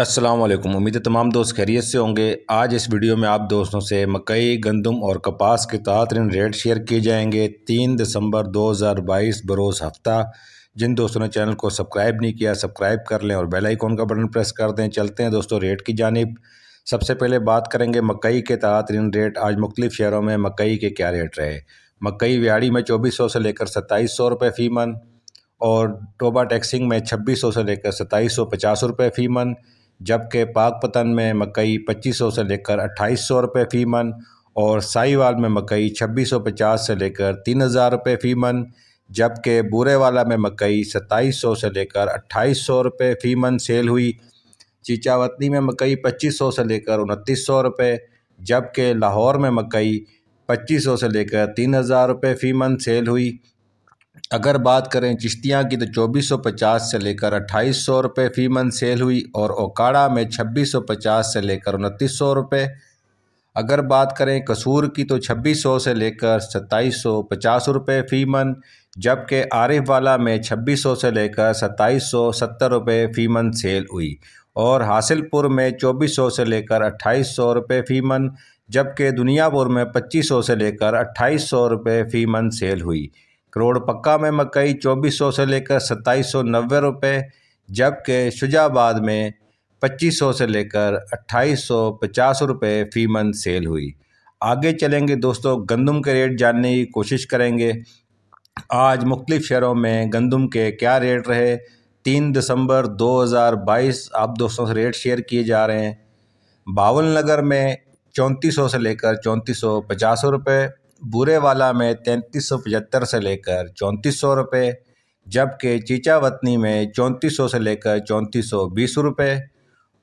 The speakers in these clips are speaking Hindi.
असलम उम्मीद है तमाम दोस्त खैरियत से होंगे आज इस वीडियो में आप दोस्तों से मकई गंदम और कपास के तातरीन रेट शेयर किए जाएंगे तीन दिसंबर 2022 बरोज़ हफ्ता जिन दोस्तों ने चैनल को सब्सक्राइब नहीं किया सब्सक्राइब कर लें और बेल आइकॉन का बटन प्रेस कर दें चलते हैं दोस्तों रेट की जानब सबसे पहले बात करेंगे मकई के तातरीन रेट आज मुख्तलिफ़ शहरों में मकई के क्या रेट रहे मकई व्याड़ी में चौबीस सौ से लेकर सत्ताईस सौ रुपये फ़ी मन और टोबा टैक्सिंग में छब्बीस सौ से लेकर सत्ताईस सौ पचास रुपये फ़ी मन जबकि पाकपतन में मकई पच्चीस सौ से लेकर अट्ठाईस सौ रुपये फ़ी मन और साईवाल में मकई छब्बीस सौ पचास से लेकर तीन हज़ार रुपये फ़ी मन जबकि बूरेवाला में मकई सत्ताईस सौ से लेकर अट्ठाईस सौ रुपये फ़ी मन सेल हुई चीचावतनी में मकई पच्चीस सौ से लेकर उनतीस सौ रुपये जबकि लाहौर में मकई पच्चीस सौ से लेकर तीन हज़ार रुपये फ़ी मन सेल हुई अगर बात करें चिश्तियाँ की तो 2450 से लेकर अट्ठाईस सौ रुपये फ़ी मन सेल हुई और ओकाड़ा में 2650 से लेकर उनतीस सौ रुपये अगर बात करें कसूर की तो 2600 से लेकर सत्ताईस सौ पचास रुपये फ़ी मन जबकि आरिफ वाला में 2600 से लेकर सत्ताईस सौ सत्तर रुपये फ़ी मन सेल हुई और हासिलपुर में 2400 से लेकर अट्ठाईस सौ रुपये फ़ी मन जबकि दुनियापुर में 2500 से लेकर अट्ठाईस सौ रुपये फ़ी मन सेल हुई करोड़ पक्का में मकई 2400 से लेकर सत्ताईस सौ नब्बे रुपये जबकि शुजाबाद में 2500 से लेकर अट्ठाईस सौ पचास रुपये फ़ी मन सेल हुई आगे चलेंगे दोस्तों गंदम के रेट जानने की कोशिश करेंगे आज मुख्तफ शहरों में गंदम के क्या रेट रहे तीन दिसंबर 2022 आप दोस्तों से रेट शेयर किए जा रहे हैं बावल नगर में चौंतीस सौ से लेकर चौंतीस सौ पचास रुपये वाला में तैंतीस सौ पचहत्तर से लेकर चौंतीस सौ रुपये जबकि चीचावतनी में चौंतीस सौ से लेकर चौंतीस सौ बीस रुपये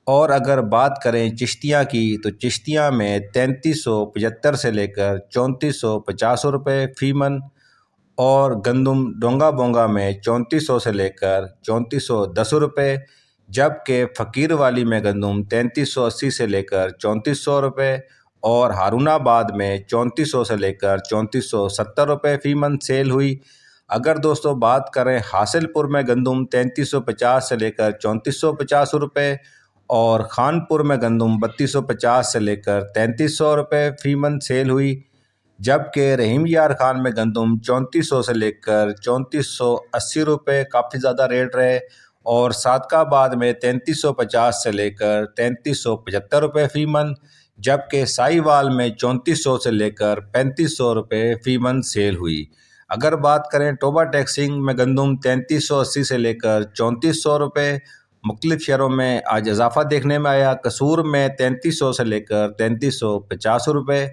और अगर बात करें चिश्तियाँ की तो चिश्तियाँ में तैंतीस सौ पचहत्तर से लेकर चौंतीस सौ पचास रुपये फ़ीमन और गंदम डोंगा बोंगा में चौंतीस सौ से लेकर चौंतीस सौ दस रुपये जबकि फ़कीर वाली में गंदम तैंतीस सौ अस्सी से लेकर चौंतीस सौ रुपये और हारूनाबाद में चौंतीस से लेकर चौंतीस सौ सत्तर रुपये फ़ी मंथ सेल हुई अगर दोस्तों बात करें हासिलपुर में गंदम 3350 से लेकर चौंतीस सौ पचास रुपये और खानपुर में गंदम 3250 से लेकर तैंतीस सौ रुपये फ़ी मंथ सेल हुई जबकि रहीम यार खान में गंदम चौंतीस सौ से लेकर चौंतीस सौ अस्सी रुपये काफ़ी ज़्यादा रेट रहे और सादकाबाद में तैंतीस सौ पचास से लेकर तैंतीस सौ पचहत्तर रुपये फ़ी मंथ जबकि साईवाल में चौंतीस से लेकर सौ रुपये फी मंथ सेल हुई अगर बात करें टोबा टैक्सिंग में गंदम अस्सी से लेकर चौंतीस सौ रुपये मुख्तलिफ शहरों में आज इजाफा देखने में आया कसूर में तैंतीस सौ से लेकर तैंतीस सौ पचास रुपये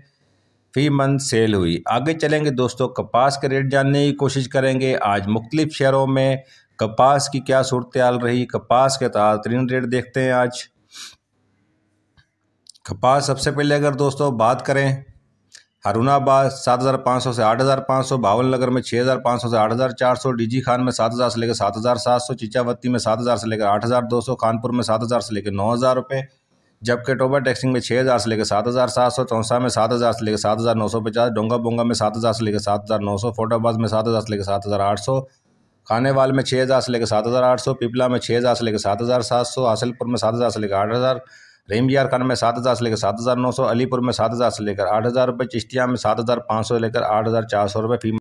फी मंथ सेल हुई आगे चलेंगे दोस्तों कपास के रेट जानने की कोशिश करेंगे आज मुख्तलिफ शहरों में कपास की क्या सूरत रही कपास के ताज़ा तरीन रेट देखते हैं आज कपास सबसे पहले अगर दोस्तों बात करें हरुणाबाद सात हज़ार पाँच सौ से आठ हज़ार पाँच सौ बावन नगर में छः हज़ार पाँच सौ से आठ हज़ार चार सौ डीजी खान में सात हज़ार से लेकर सात हज़ार सात सौ चिचावती में सात हज़ार से लेकर आठ हज़ार दो सौ कानपुर में सात हज़ार से लेकर नौ हज़ार रुपये जबकि टोबा टैक्सिंग में छः हज़ार से लेकर सात हज़ार सात सौ चौंसा में सात हज़ार से लेकर सात हज़ार नौ सौ पचास डोंगा में सात हज़ार से लेकर सात हज़ार नौ सौ फोटाबाद में सात हज़ार से लेकर सात हज़ार आठ सौ खानेवाल में छः हज़ार से लेकर सात हज़ार आठ सौ पिपला में छः हज़ार से लेकर सात हज़ार सात सौ हासिलपुर में सात हज़ार से लेकर आठ हज़ार रहीम यार खान में सात हज़ार से लेकर सात हज़ार नौ सौ अलीपुर में सात हज़ार से लेकर आठ हज़ार रुपये चिश्तिया में सात हज़ार पाँच सौ लेकर आठ हज़ार चार सौ रुपये फी